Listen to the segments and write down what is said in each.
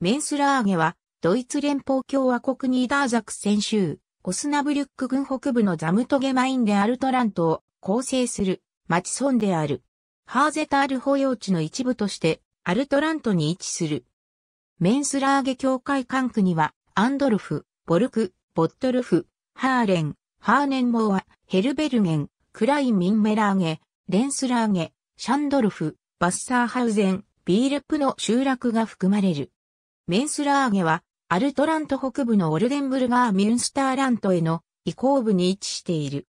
メンスラーゲは、ドイツ連邦共和国ニーダーザクセン州、オスナブリュック郡北部のザムトゲマインでアルトラントを構成する町村である。ハーゼタール保養地の一部として、アルトラントに位置する。メンスラーゲ教会管区には、アンドルフ、ボルク、ボットルフ、ハーレン、ハーネンモーア、ヘルベルゲン、クライン・ミンメラーゲ、レンスラーゲ、シャンドルフ、バッサーハウゼン、ビールプの集落が含まれる。メンスラーゲは、アルトラント北部のオルデンブルガー・ミュンスターラントへの移行部に位置している。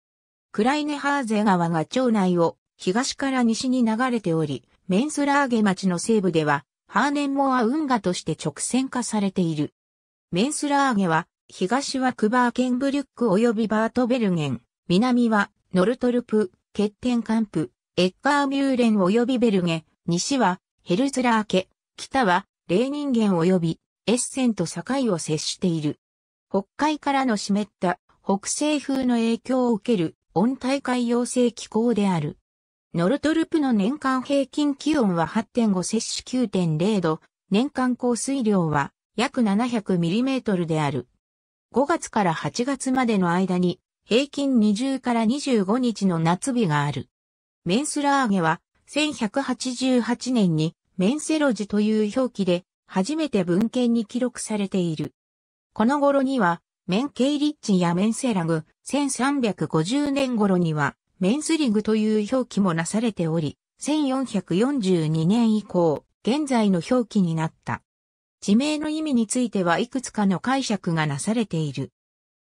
クライネハーゼ川が町内を東から西に流れており、メンスラーゲ町の西部では、ハーネンモア運河として直線化されている。メンスラーゲは、東はクバーケンブリュック及びバートベルゲン、南はノルトルプ、ケッテンカンプ、エッカーミューレン及びベルゲ、西はヘルズラーケ、北は霊人間及びエッセンと境を接している。北海からの湿った北西風の影響を受ける温帯海洋性気候である。ノルトルプの年間平均気温は8.5摂氏9.0度、年間降水量は約7 0 0トルである。5月から8月までの間に平均20から25日の夏日がある。メンスラーゲは1188年にメンセロジという表記で、初めて文献に記録されている。この頃には、メンケイリッチやメンセラグ、1350年頃には、メンスリグという表記もなされており、1442年以降、現在の表記になった。地名の意味についてはいくつかの解釈がなされている。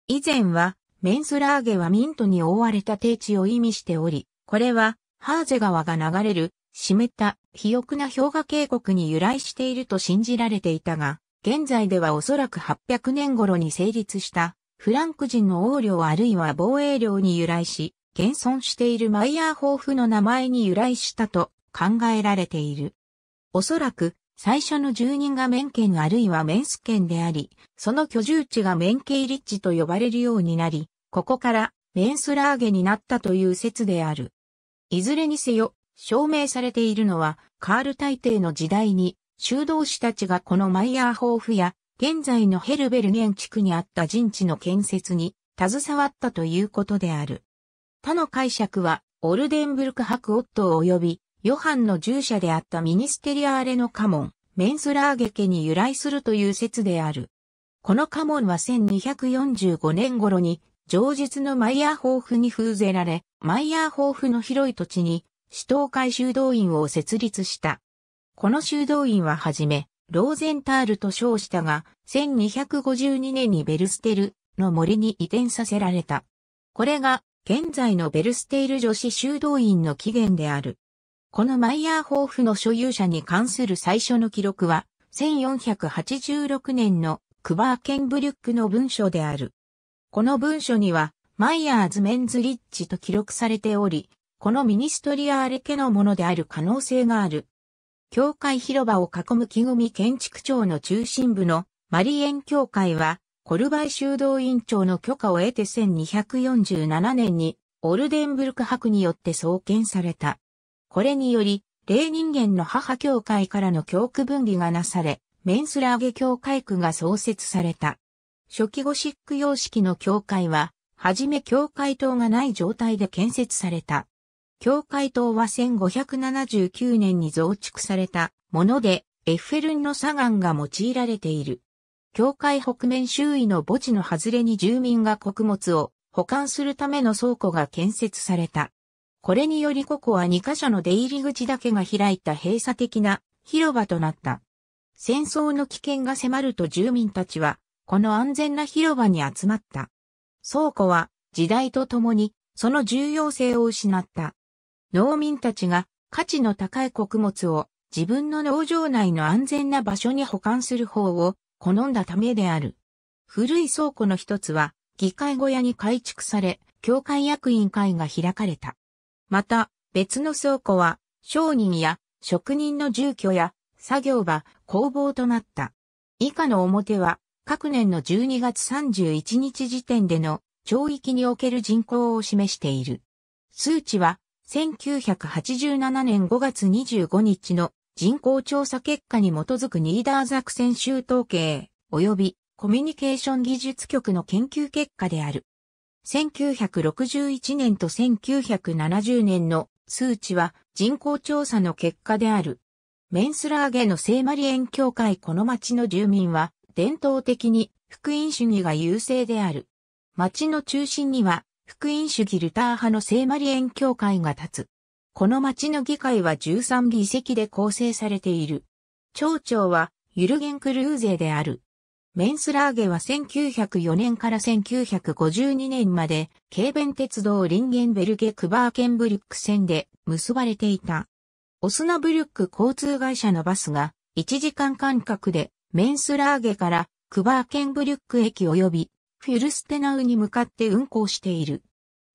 以前は、メンスラーゲはミントに覆われた低地を意味しており、これは、ハーゼ川が流れる、湿った肥沃な氷河渓谷に由来していると信じられていたが、現在ではおそらく800年頃に成立したフランク人の王領あるいは防衛領に由来し、現存しているマイヤー抱負の名前に由来したと考えられている。おそらく最初の住人が免ン、あるいは免ス県であり、その居住地が免リ立地と呼ばれるようになり、ここからメンスラーゲになったという説である。いずれにせよ、証明されているのは、カール大帝の時代に、修道士たちがこのマイヤーホーフや、現在のヘルベルゲン地区にあった陣地の建設に、携わったということである。他の解釈は、オルデンブルク博夫ッ及び、ヨハンの従者であったミニステリアーレの家紋、メンスラーゲ家に由来するという説である。この家紋は1245年頃に、上述のマイヤーホーフに封ぜられ、マイヤーホーフの広い土地に死闘会修道院を設立した。この修道院ははじめ、ローゼンタールと称したが、1252年にベルステルの森に移転させられた。これが、現在のベルステール女子修道院の起源である。このマイヤーーフの所有者に関する最初の記録は、1486年のクバーケンブリュックの文書である。この文書には、マイヤーズ・メンズ・リッチと記録されており、このミニストリアーレ家のものである可能性がある。教会広場を囲む木組建築庁の中心部のマリエン教会は、コルバイ修道院長の許可を得て1247年にオルデンブルク博によって創建された。これにより、霊人間の母教会からの教区分離がなされ、メンスラーゲ教会区が創設された。初期ゴシック様式の教会は、はじめ教会塔がない状態で建設された。教会塔は1579年に増築されたもので、エッフェルンの砂岩が用いられている。教会北面周囲の墓地の外れに住民が穀物を保管するための倉庫が建設された。これによりここは2カ所の出入り口だけが開いた閉鎖的な広場となった。戦争の危険が迫ると住民たちは、この安全な広場に集まった。倉庫は時代とともにその重要性を失った。農民たちが価値の高い穀物を自分の農場内の安全な場所に保管する方を好んだためである。古い倉庫の一つは議会小屋に改築され、教会役員会が開かれた。また、別の倉庫は商人や職人の住居や作業場、工房となった。以下の表は各年の12月31日時点での町域における人口を示している。数値は1987年5月25日の人口調査結果に基づくニーダーザクセン州統計及びコミュニケーション技術局の研究結果である。1961年と1970年の数値は人口調査の結果である。メンスラーゲの聖マリエン教会この町の住民は伝統的に福音主義が優勢である。町の中心には福音主義ルター派の聖マリエン教会が立つ。この町の議会は13議席で構成されている。町長はユルゲン・クルーゼである。メンスラーゲは1904年から1952年まで、軽便鉄道リンゲンベルゲ・クバーケンブュック線で結ばれていた。オスナブルック交通会社のバスが1時間間隔でメンスラーゲからクバーケンブリュック駅及びフィルステナウに向かって運行している。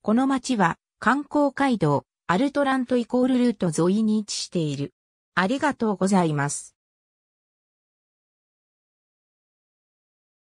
この町は観光街道アルトラントイコールルート沿いに位置している。ありがとうございます。